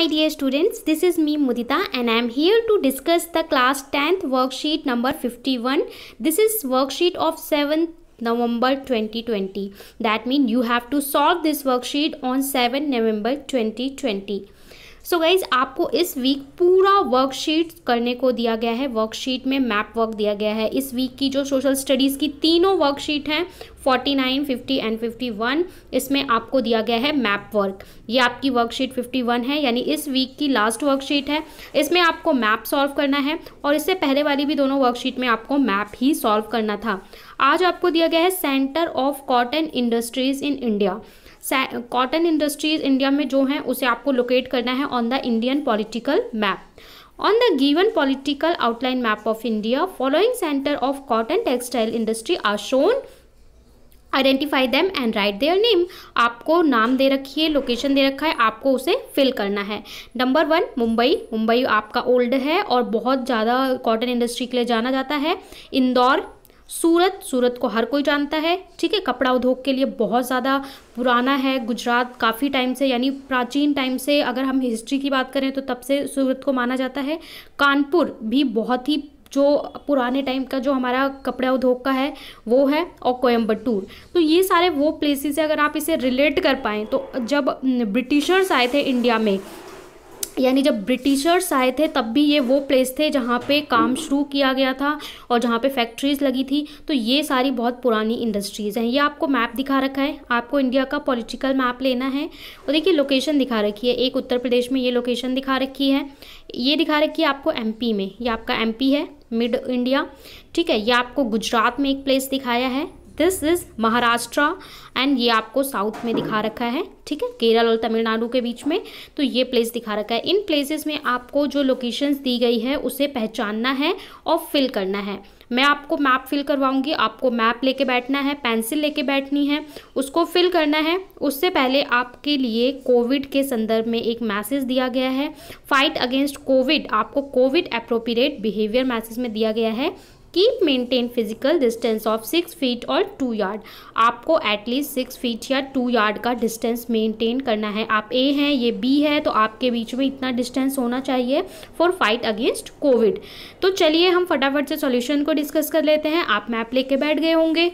my dear students, this is me Mudita and I am here to discuss the class 10th worksheet number 51. This is worksheet of 7th November 2020. That means you have to solve this worksheet on 7 November 2020. So so guys आपको इस week पूरा worksheet करने को दिया गया है worksheet में map work दिया गया है इस वीक की जो सोशल स्टडीज़ की तीनों वर्कशीट हैं 49, 50 एंड 51 इसमें आपको दिया गया है मैप वर्क ये आपकी वर्कशीट 51 है यानी इस वीक की लास्ट वर्कशीट है इसमें आपको मैप सॉल्व करना है और इससे पहले वाली भी दोनों वर्कशीट में आपको मैप ही सॉल्व करना था आज आपको दिया गया है centre of cotton industries in India cotton industries India में जो है उसे आपको लोकेट करना है on the Indian political map on the given political outline map of India following centre of cotton textile industry are shown identify them and write their name आपको नाम दे रखी है लोकेशन दे रखा है आपको उसे फिल करना है नंबर वन मुंबई मुंबई आपका ओल्ड है और बहुत ज़्यादा कॉटन इंडस्ट्री के लिए जाना जाता है इंदौर सूरत सूरत को हर कोई जानता है ठीक है कपड़ा उद्योग के लिए बहुत ज़्यादा पुराना है गुजरात काफ़ी टाइम से यानी प्राचीन टाइम से अगर हम हिस्ट्री की बात करें तो तब से सूरत को माना जाता है कानपुर भी बहुत ही जो पुराने टाइम का जो हमारा कपड़ा उद्योग का है वो है और कोयम्बटूर तो ये सारे वो प्लेसेस है अगर आप इसे रिलेट कर पाएँ तो जब ब्रिटिशर्स आए थे इंडिया में यानी जब ब्रिटिशर्स आए थे तब भी ये वो प्लेस थे जहाँ पे काम शुरू किया गया था और जहाँ पे फैक्ट्रीज़ लगी थी तो ये सारी बहुत पुरानी इंडस्ट्रीज़ हैं ये आपको मैप दिखा रखा है आपको इंडिया का पॉलिटिकल मैप लेना है और देखिए लोकेशन दिखा रखी है एक उत्तर प्रदेश में ये लोकेशन दिखा रखी है ये दिखा रखी है आपको एम में ये आपका एम है मिड इंडिया ठीक है ये आपको गुजरात में एक प्लेस दिखाया है दिस इज़ महाराष्ट्र एंड ये आपको साउथ में दिखा रखा है ठीक है केरल और तमिलनाडु के बीच में तो ये प्लेस दिखा रखा है इन प्लेसेस में आपको जो लोकेशंस दी गई है उसे पहचानना है और फिल करना है मैं आपको मैप फिल करवाऊंगी आपको मैप लेके बैठना है पेंसिल लेके बैठनी है उसको फिल करना है उससे पहले आपके लिए कोविड के संदर्भ में एक मैसेज दिया गया है फाइट अगेंस्ट कोविड आपको कोविड अप्रोप्रिएट बिहेवियर मैसेज में दिया गया है keep maintain physical distance of six feet और टू यार्ड आपको एटलीस्ट सिक्स फीट या टू यार्ड का डिस्टेंस मेंटेन करना है आप ए हैं ये बी है तो आपके बीच में इतना डिस्टेंस होना चाहिए फॉर फाइट अगेंस्ट कोविड तो चलिए हम फटाफट से सॉल्यूशन को डिस्कस कर लेते हैं आप मैप लेके बैठ गए होंगे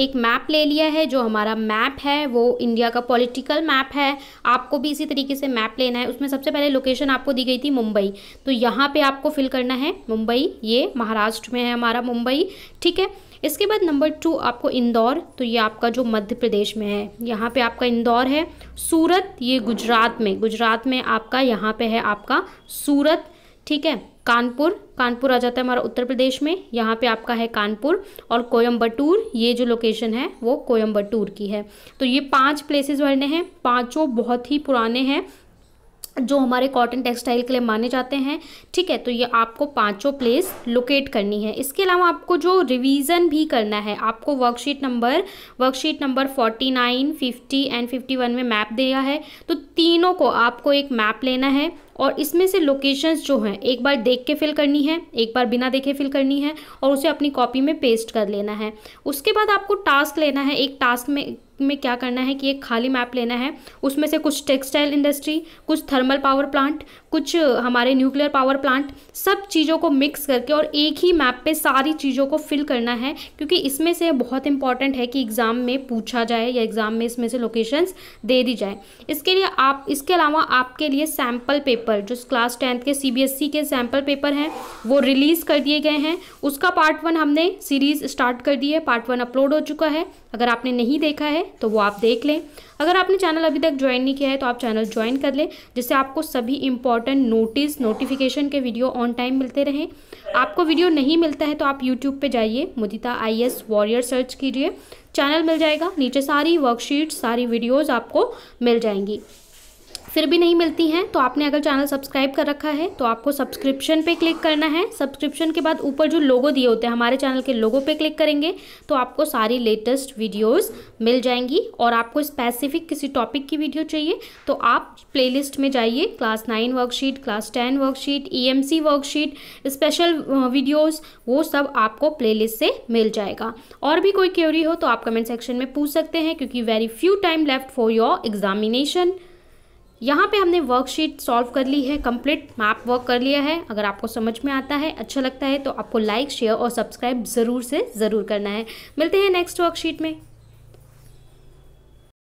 एक मैप ले लिया है जो हमारा मैप है वो इंडिया का पॉलिटिकल मैप है आपको भी इसी तरीके से मैप लेना है उसमें सबसे पहले लोकेशन आपको दी गई थी मुंबई तो यहाँ पे आपको फिल करना है मुंबई ये महाराष्ट्र में है हमारा मुंबई ठीक है इसके बाद नंबर टू आपको इंदौर तो ये आपका जो मध्य प्रदेश में है यहाँ पे आपका इंदौर है सूरत ये गुजरात में गुजरात में आपका यहाँ पे है आपका सूरत ठीक है कानपुर कानपुर आ जाता है हमारा उत्तर प्रदेश में यहाँ पे आपका है कानपुर और कोयम्बटूर ये जो लोकेशन है वो कोयम्बटूर की है तो ये पांच प्लेसेस भरने हैं पांचों बहुत ही पुराने हैं जो हमारे कॉटन टेक्सटाइल के लिए माने जाते हैं ठीक है तो ये आपको पांचों प्लेस लोकेट करनी है इसके अलावा आपको जो रिवीजन भी करना है आपको worksheet number worksheet number 49, 50 and 51 में मैप दिया है तो तीनों को आपको एक मैप लेना है और इसमें से लोकेशंस जो हैं एक बार देख के फिल करनी है एक बार बिना देखे फिल करनी है और उसे अपनी कॉपी में पेस्ट कर लेना है उसके बाद आपको टास्क लेना है एक टास्क में में क्या करना है कि एक खाली मैप लेना है उसमें से कुछ टेक्सटाइल इंडस्ट्री कुछ थर्मल पावर प्लांट कुछ हमारे न्यूक्लियर पावर प्लांट सब चीज़ों को मिक्स करके और एक ही मैप पे सारी चीज़ों को फिल करना है क्योंकि इसमें से बहुत इंपॉर्टेंट है कि एग्ज़ाम में पूछा जाए या एग्ज़ाम में इसमें से लोकेशंस दे दी जाए इसके लिए आप इसके अलावा आपके लिए सैम्पल पेपर जो क्लास टेंथ के सी e के सैम्पल पेपर हैं वो रिलीज़ कर दिए गए हैं उसका पार्ट वन हमने सीरीज़ स्टार्ट कर दी है पार्ट वन अपलोड हो चुका है अगर आपने नहीं देखा है तो वो आप देख लें अगर आपने चैनल अभी तक ज्वाइन नहीं किया है तो आप चैनल ज्वाइन कर लें जिससे आपको सभी इंपॉर्टेंट नोटिस नोटिफिकेशन के वीडियो ऑन टाइम मिलते रहें आपको वीडियो नहीं मिलता है तो आप यूट्यूब पर जाइए Mudita I S warrior search कीजिए चैनल मिल जाएगा नीचे सारी वर्कशीट सारी वीडियोज़ आपको मिल जाएंगी फिर भी नहीं मिलती हैं तो आपने अगर चैनल सब्सक्राइब कर रखा है तो आपको सब्सक्रिप्शन पे क्लिक करना है सब्सक्रिप्शन के बाद ऊपर जो लोगो दिए होते हैं हमारे चैनल के लोगो पे क्लिक करेंगे तो आपको सारी लेटेस्ट वीडियोस मिल जाएंगी और आपको स्पेसिफिक किसी टॉपिक की वीडियो चाहिए तो आप प्ले में जाइए class nine worksheet class ten worksheet E worksheet special videos वो सब आपको प्ले से मिल जाएगा और भी कोई क्वेरी हो तो आप कमेंट सेक्शन में पूछ सकते हैं क्योंकि very few time left for your examination यहाँ पे हमने वर्कशीट सॉल्व कर ली है कंप्लीट मैप वर्क कर लिया है अगर आपको समझ में आता है अच्छा लगता है तो आपको लाइक शेयर और सब्सक्राइब ज़रूर से ज़रूर करना है मिलते हैं नेक्स्ट वर्कशीट में